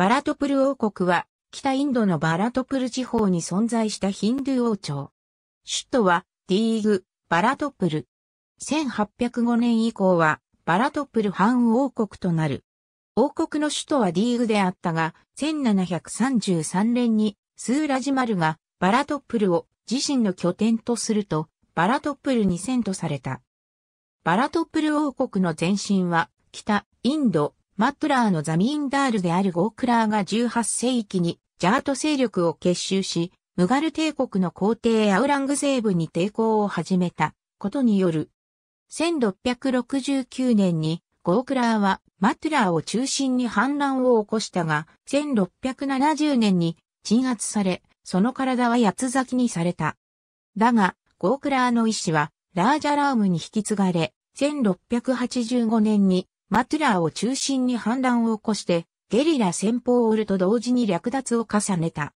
バラトプル王国は、北インドのバラトプル地方に存在したヒンドゥー王朝。首都は、ディーグ、バラトプル。1805年以降は、バラトプル藩王国となる。王国の首都はディーグであったが、1733年に、スーラジマルが、バラトプルを自身の拠点とすると、バラトプルに遷都された。バラトプル王国の前身は、北、インド、マットラーのザミンダールであるゴークラーが18世紀にジャート勢力を結集し、ムガル帝国の皇帝アウラングゼーブに抵抗を始めたことによる。1669年にゴークラーはマトラーを中心に反乱を起こしたが、1670年に鎮圧され、その体は八つ咲きにされた。だが、ゴークラーの意志はラージャラームに引き継がれ、1685年にマトゥラーを中心に反乱を起こして、ゲリラ戦法を売ると同時に略奪を重ねた。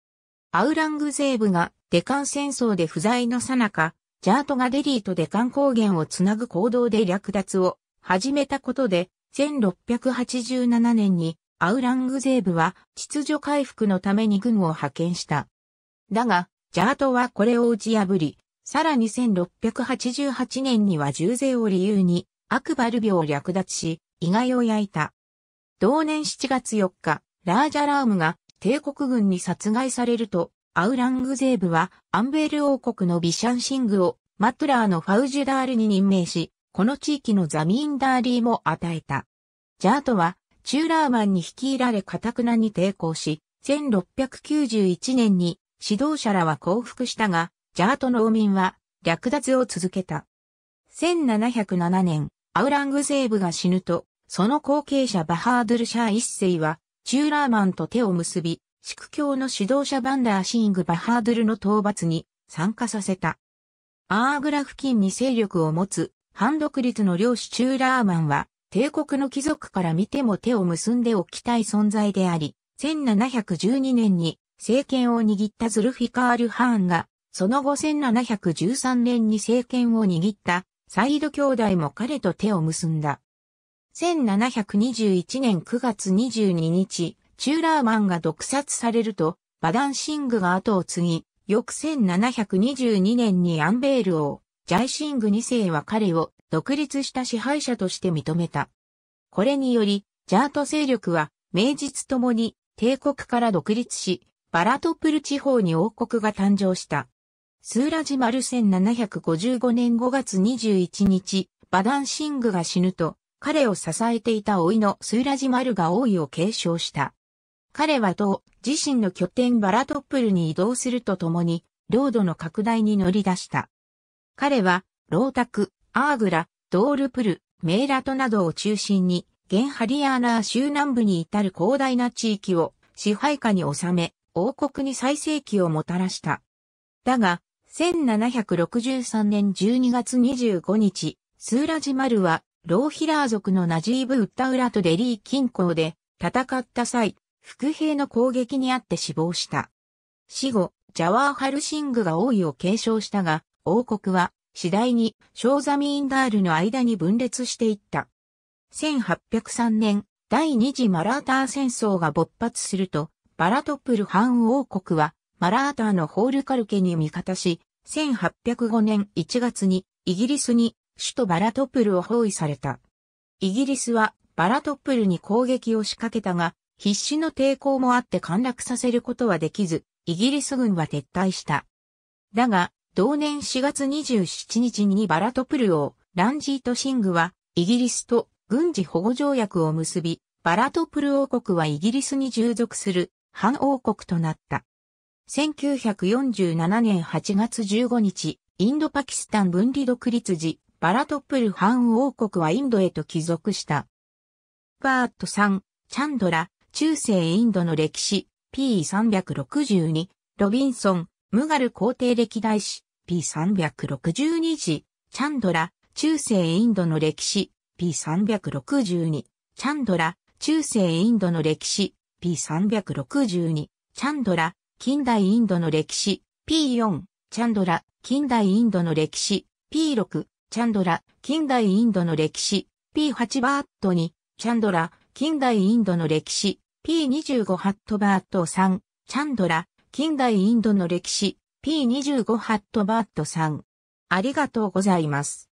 アウラングゼーブがデカン戦争で不在の最中、ジャートがデリーとデカン高原をつなぐ行動で略奪を始めたことで、1687年にアウラングゼーブは秩序回復のために軍を派遣した。だが、ジャートはこれを打ち破り、さらに1688年には重税を理由にアクバル病を略奪し、意外を焼いた。同年7月4日、ラージャラームが帝国軍に殺害されると、アウラングゼーブはアンベール王国のビシャンシングをマットラーのファウジュダールに任命し、この地域のザミンダーリーも与えた。ジャートはチューラーマンに率いられ堅くなに抵抗し、1691年に指導者らは降伏したが、ジャート農民は略奪を続けた。1707年、アウラングゼーブが死ぬと、その後継者バハードルシャー一世は、チューラーマンと手を結び、宿教の指導者バンダーシング・バハードルの討伐に参加させた。アーグラ付近に勢力を持つ、反独立の領主チューラーマンは、帝国の貴族から見ても手を結んでおきたい存在であり、1712年に政権を握ったズルフィカール・ハーンが、その後1713年に政権を握ったサイド兄弟も彼と手を結んだ。1721年9月22日、チューラーマンが毒殺されると、バダンシングが後を継ぎ、翌1722年にアンベール王、ジャイシング2世は彼を独立した支配者として認めた。これにより、ジャート勢力は、名実ともに帝国から独立し、バラトプル地方に王国が誕生した。スーラジマル1755年5月21日、バダンシングが死ぬと、彼を支えていた老いのスーラジマルが王位を継承した。彼は同、自身の拠点バラトップルに移動するとともに、領土の拡大に乗り出した。彼は、ロータク、アーグラ、ドールプル、メーラトなどを中心に、現ハリアーナー州南部に至る広大な地域を支配下に収め、王国に最盛期をもたらした。だが、1763年12月25日、スーラジマルはローヒラー族のナジーブ・ウッタウラとデリー近郊で戦った際、副兵の攻撃にあって死亡した。死後、ジャワーハルシングが王位を継承したが、王国は次第にショーザミーンダールの間に分裂していった。1803年、第二次マラーター戦争が勃発すると、バラトプルハン王国はマラーターのホールカルケに味方し、1805年1月にイギリスに首都バラトプルを包囲された。イギリスはバラトプルに攻撃を仕掛けたが、必死の抵抗もあって陥落させることはできず、イギリス軍は撤退した。だが、同年4月27日にバラトプルをランジート・シングは、イギリスと軍事保護条約を結び、バラトプル王国はイギリスに従属する反王国となった。1947年8月15日、インドパキスタン分離独立時、バラトプルハン王国はインドへと帰属した。バート3、チャンドラ、中世インドの歴史、P362、ロビンソン、ムガル皇帝歴代史、P362 時、チャンドラ、中世インドの歴史、P362、チャンドラ、中世インドの歴史、P362、チャンドラ、近代インドの歴史、P4、チャンドラ、近代インドの歴史、P6、チャンドラ、近代インドの歴史、P8 バーット2、チャンドラ、近代インドの歴史、P25 ハットバーット3、チャンドラ、近代インドの歴史、P25 ハットバーット3。ありがとうございます。